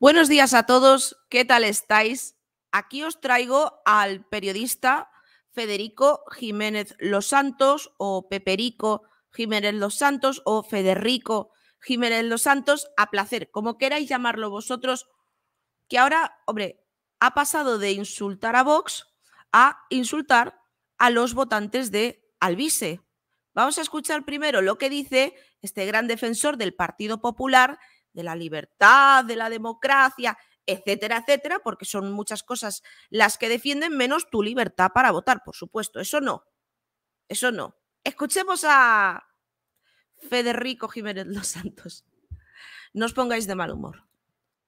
Buenos días a todos, ¿qué tal estáis? Aquí os traigo al periodista Federico Jiménez Los Santos o Peperico Jiménez Los Santos o Federico Jiménez Los Santos a placer, como queráis llamarlo vosotros, que ahora, hombre, ha pasado de insultar a Vox a insultar a los votantes de Albise. Vamos a escuchar primero lo que dice este gran defensor del Partido Popular de la libertad, de la democracia, etcétera, etcétera, porque son muchas cosas las que defienden, menos tu libertad para votar, por supuesto. Eso no. Eso no. Escuchemos a Federico Jiménez Los Santos. No os pongáis de mal humor.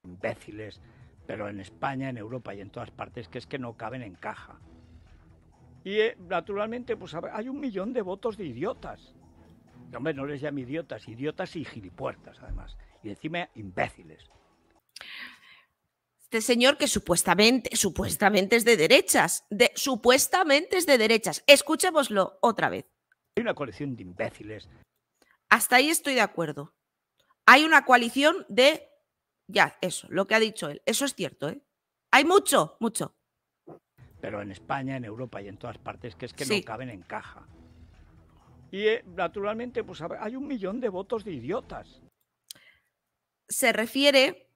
Imbéciles, pero en España, en Europa y en todas partes, que es que no caben en caja. Y eh, naturalmente, pues hay un millón de votos de idiotas. Hombre, no les llame idiotas, idiotas y gilipuertas, además. Y encima imbéciles. Este señor que supuestamente, supuestamente es de derechas, de, supuestamente es de derechas. Escuchémoslo otra vez. Hay una coalición de imbéciles. Hasta ahí estoy de acuerdo. Hay una coalición de... Ya, eso, lo que ha dicho él. Eso es cierto, ¿eh? Hay mucho, mucho. Pero en España, en Europa y en todas partes, que es que no caben en caja. Y eh, naturalmente, pues hay un millón de votos de idiotas. Se refiere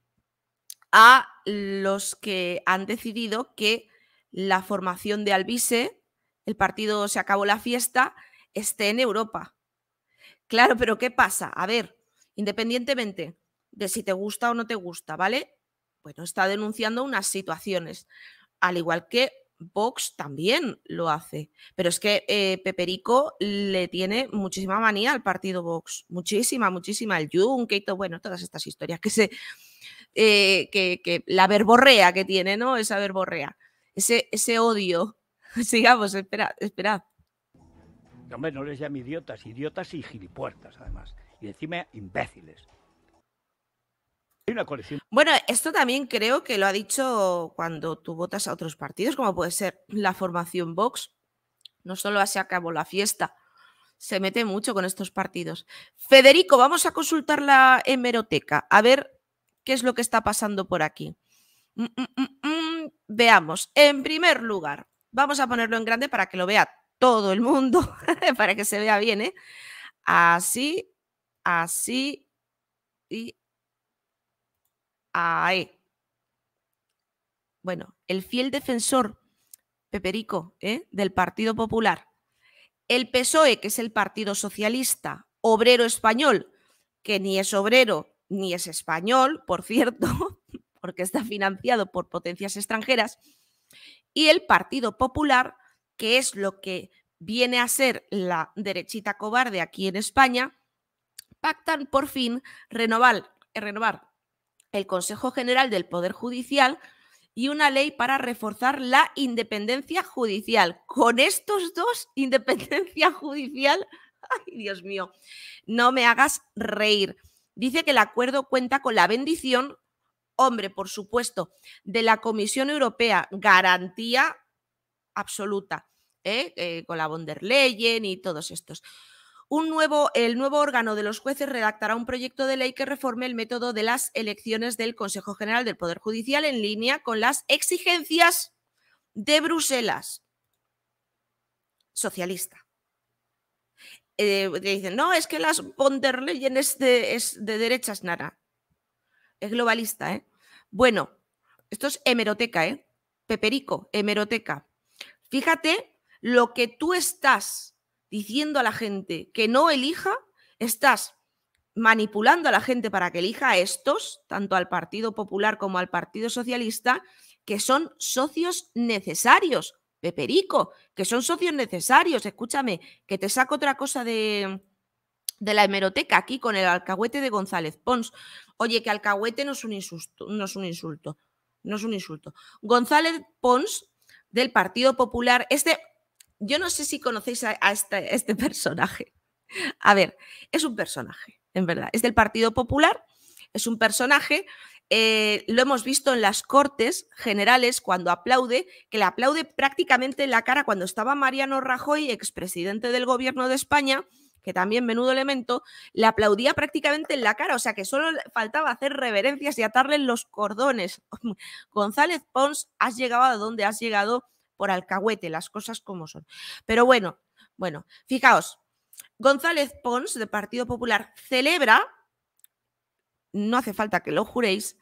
a los que han decidido que la formación de Albise, el partido se acabó la fiesta, esté en Europa. Claro, pero ¿qué pasa? A ver, independientemente de si te gusta o no te gusta, ¿vale? Bueno, pues está denunciando unas situaciones, al igual que Vox también lo hace. Pero es que eh, Peperico le tiene muchísima manía al partido Vox. Muchísima, muchísima. El Junqueito, bueno, todas estas historias que se. Eh, que, la verborrea que tiene, ¿no? Esa verborrea. Ese, ese odio. Sigamos, esperad, esperad. Hombre, no les llame idiotas, idiotas y gilipuertas, además. Y encima imbéciles. Bueno, esto también creo que lo ha dicho cuando tú votas a otros partidos, como puede ser la formación Vox. No solo así acabó la fiesta, se mete mucho con estos partidos. Federico, vamos a consultar la hemeroteca, a ver qué es lo que está pasando por aquí. Mm, mm, mm, veamos, en primer lugar, vamos a ponerlo en grande para que lo vea todo el mundo, para que se vea bien, ¿eh? Así, así y bueno, el fiel defensor, Peperico, ¿eh? del Partido Popular. El PSOE, que es el Partido Socialista Obrero Español, que ni es obrero ni es español, por cierto, porque está financiado por potencias extranjeras. Y el Partido Popular, que es lo que viene a ser la derechita cobarde aquí en España, pactan por fin renovar, renovar el Consejo General del Poder Judicial y una ley para reforzar la independencia judicial. Con estos dos, independencia judicial, ay Dios mío, no me hagas reír. Dice que el acuerdo cuenta con la bendición, hombre, por supuesto, de la Comisión Europea, garantía absoluta, ¿eh? Eh, con la von Leyen y todos estos nuevo, el nuevo órgano de los jueces redactará un proyecto de ley que reforme el método de las elecciones del Consejo General del Poder Judicial en línea con las exigencias de Bruselas. Socialista. Eh, dicen, no, es que las von der Leyen es de, es de derechas, nada, Es globalista, ¿eh? Bueno, esto es hemeroteca, ¿eh? Peperico, hemeroteca. Fíjate lo que tú estás diciendo a la gente que no elija, estás manipulando a la gente para que elija a estos, tanto al Partido Popular como al Partido Socialista, que son socios necesarios, Peperico, que son socios necesarios. Escúchame, que te saco otra cosa de, de la hemeroteca aquí con el alcahuete de González Pons. Oye, que alcahuete no es un insulto, no es un insulto, no es un insulto. González Pons del Partido Popular, este yo no sé si conocéis este, a, este, personaje. A ver, es un personaje, en verdad. Es del Partido Popular, es un personaje. Eh, lo hemos visto en las Cortes Generales cuando aplaude, que le aplaude prácticamente en la cara cuando estaba Mariano Rajoy, expresidente del Gobierno de España, que también menudo elemento, le aplaudía prácticamente en la cara, o sea que solo faltaba hacer reverencias y atarle los cordones. González Pons, has llegado a donde has llegado por alcahuete, las cosas como son. Pero bueno, bueno, fijaos, González Pons, del Partido Popular, celebra, no hace falta que lo juréis,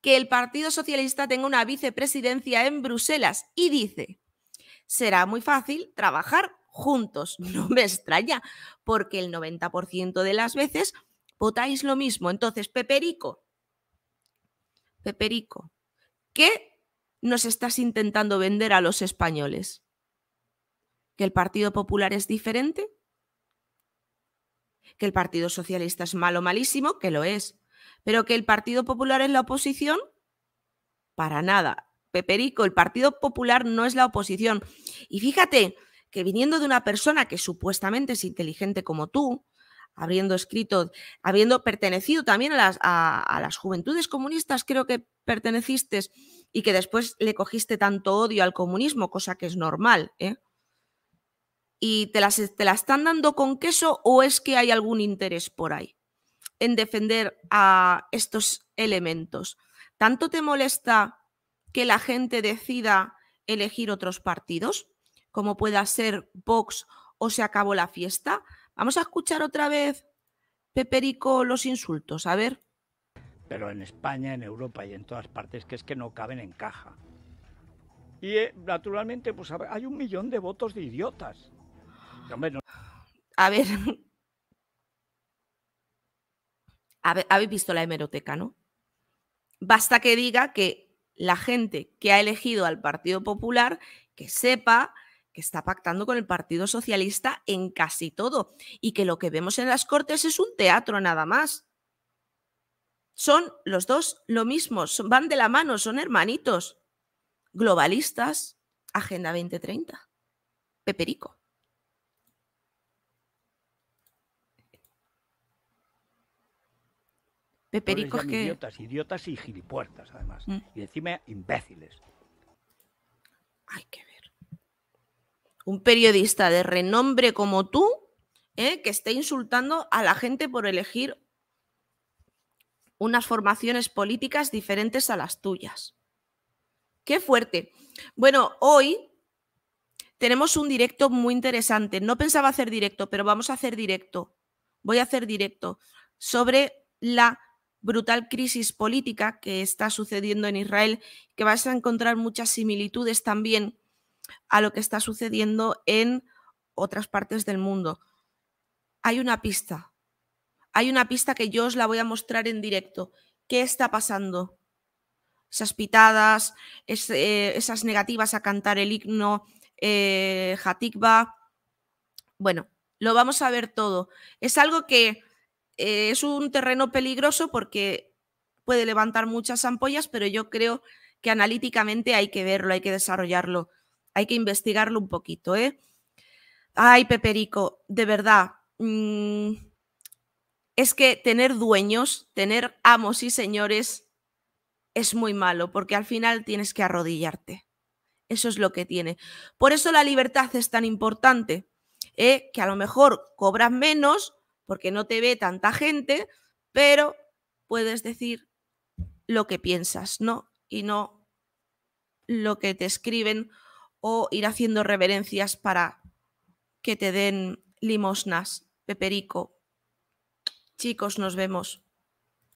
que el Partido Socialista tenga una vicepresidencia en Bruselas y dice, será muy fácil trabajar juntos. No me extraña, porque el 90% de las veces votáis lo mismo. Entonces, Peperico, Peperico, ¿qué nos estás intentando vender a los españoles? ¿Que el Partido Popular es diferente? ¿Que el Partido Socialista es malo, malísimo? Que lo es. ¿Pero que el Partido Popular es la oposición? Para nada. Peperico, el Partido Popular no es la oposición. Y fíjate que viniendo de una persona que supuestamente es inteligente como tú, habiendo escrito, habiendo pertenecido también a las, a las juventudes comunistas, creo que perteneciste, y que después le cogiste tanto odio al comunismo, cosa que es normal. ¿eh? ¿Y te la te están dando con queso o es que hay algún interés por ahí en defender a estos elementos? ¿Tanto te molesta que la gente decida elegir otros partidos, como pueda ser Vox o se acabó la fiesta? Vamos a escuchar otra vez, Peperico, los insultos. A ver pero en España, en Europa y en todas partes, que es que no caben en caja. Y eh, naturalmente, pues hay un millón de votos de idiotas. A ver. Habéis visto la hemeroteca, ¿no? Basta que diga que la gente que ha elegido al Partido Popular, que sepa que está pactando con el Partido Socialista en casi todo y que lo que vemos en las Cortes es un teatro nada más son los dos lo mismo, van de la mano, son hermanitos. Globalistas, Agenda 2030, Peperico. Peperico es que... Idiotas, idiotas y gilipuertas, además. Mm. Y encima imbéciles. Hay que ver. Un periodista de renombre como tú, ¿eh? que esté insultando a la gente por elegir unas formaciones políticas diferentes a las tuyas. Qué fuerte. Bueno, hoy tenemos un directo muy interesante. No pensaba hacer directo, pero vamos a hacer directo. Voy a hacer directo sobre la brutal crisis política que está sucediendo en Israel, que vas a encontrar muchas similitudes también a lo que está sucediendo en otras partes del mundo. Hay una pista, hay una pista que yo os la voy a mostrar en directo. ¿Qué está pasando? Esas pitadas, eh, esas negativas a cantar el himno eh, Bueno, lo vamos a ver todo. Es algo que eh, es un terreno peligroso porque puede levantar muchas ampollas, pero yo creo que analíticamente hay que verlo, hay que desarrollarlo, hay que investigarlo un poquito. ¿eh? Ay, Peperico, de verdad. Mm, es que tener dueños, tener amos y señores es muy malo, porque al final tienes que arrodillarte. Eso es lo que tiene. Por eso la libertad es tan importante, ¿eh? que a lo mejor cobras menos porque no te ve tanta gente, pero puedes decir lo que piensas, ¿no? Y no lo que te escriben o ir haciendo reverencias para que te den limosnas, peperico, Chicos, nos vemos.